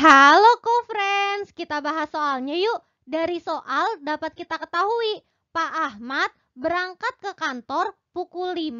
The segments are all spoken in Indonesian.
Halo co-friends, kita bahas soalnya yuk. Dari soal dapat kita ketahui, Pak Ahmad berangkat ke kantor pukul 5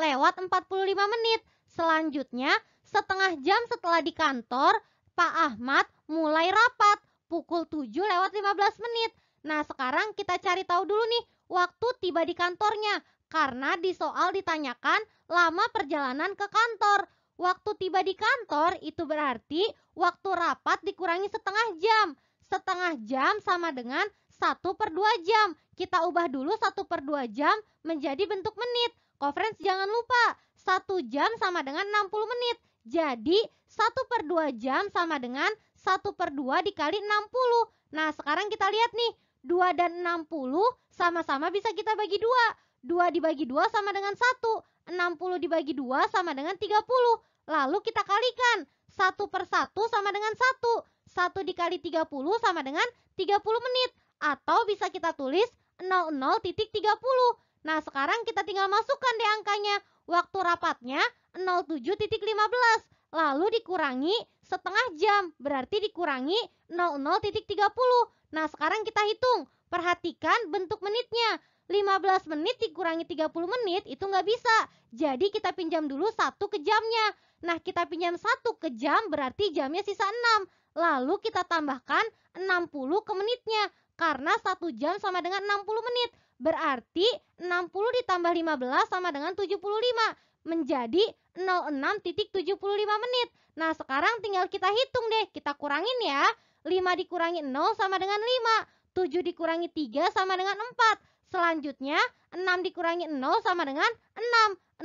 lewat 45 menit. Selanjutnya, setengah jam setelah di kantor, Pak Ahmad mulai rapat pukul 7 lewat 15 menit. Nah, sekarang kita cari tahu dulu nih waktu tiba di kantornya. Karena di soal ditanyakan lama perjalanan ke kantor. Waktu tiba di kantor itu berarti waktu rapat dikurangi setengah jam. Setengah jam sama dengan 1 per 2 jam. Kita ubah dulu 1 per 2 jam menjadi bentuk menit. Conference jangan lupa, 1 jam sama dengan 60 menit. Jadi 1 per 2 jam sama dengan 1 per 2 dikali 60. Nah sekarang kita lihat nih, 2 dan 60 sama-sama bisa kita bagi 2. 2 dibagi 2 sama dengan 1. 60 dibagi 2 sama dengan 30. Lalu kita kalikan. 1 per 1 sama dengan 1. 1 dikali 30 sama dengan 30 menit. Atau bisa kita tulis 00.30. Nah, sekarang kita tinggal masukkan deh angkanya. Waktu rapatnya 07.15. Lalu dikurangi setengah jam. Berarti dikurangi 00.30. Nah, sekarang kita hitung. Perhatikan bentuk menitnya. 15 menit dikurangi 30 menit itu nggak bisa. Jadi kita pinjam dulu satu ke jamnya. Nah, kita pinjam satu ke jam berarti jamnya sisa 6. Lalu kita tambahkan 60 ke menitnya. Karena satu jam sama dengan 60 menit. Berarti 60 ditambah 15 sama dengan 75. Menjadi 06.75 menit. Nah, sekarang tinggal kita hitung deh. Kita kurangin ya. 5 dikurangi 0 sama dengan 5. 7 dikurangi 3 sama dengan 4. Selanjutnya, 6 dikurangi 0 sama dengan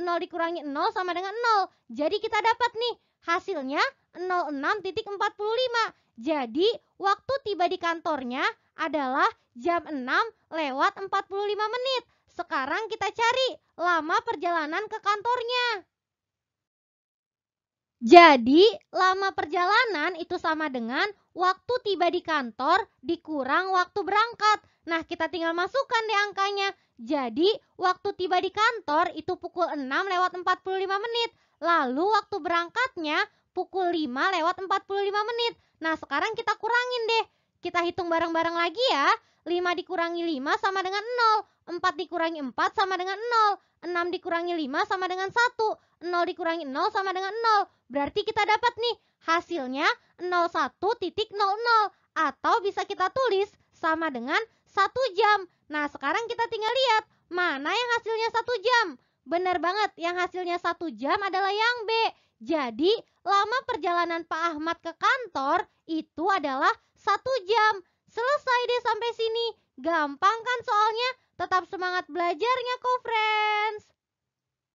6. 0 dikurangi 0 sama dengan 0. Jadi kita dapat nih, hasilnya 06.45. Jadi, waktu tiba di kantornya adalah jam 6 lewat 45 menit. Sekarang kita cari lama perjalanan ke kantornya. Jadi, lama perjalanan itu sama dengan waktu tiba di kantor dikurang waktu berangkat. Nah, kita tinggal masukkan di angkanya. Jadi, waktu tiba di kantor itu pukul 6 lewat 45 menit. Lalu waktu berangkatnya pukul 5 lewat 45 menit. Nah, sekarang kita kurangin deh. Kita hitung bareng-bareng lagi ya. 5 dikurangi 5 sama dengan 0. 4 dikurangi 4 sama dengan 0. 6 dikurangi 5 sama dengan 1. 0 dikurangi 0 sama dengan 0. Berarti kita dapat nih hasilnya 01.00 atau bisa kita tulis sama dengan 1 jam. Nah sekarang kita tinggal lihat mana yang hasilnya 1 jam. Benar banget yang hasilnya 1 jam adalah yang B. Jadi lama perjalanan Pak Ahmad ke kantor itu adalah satu jam. Selesai deh sampai sini. Gampang kan soalnya? Tetap semangat belajarnya kok, friend.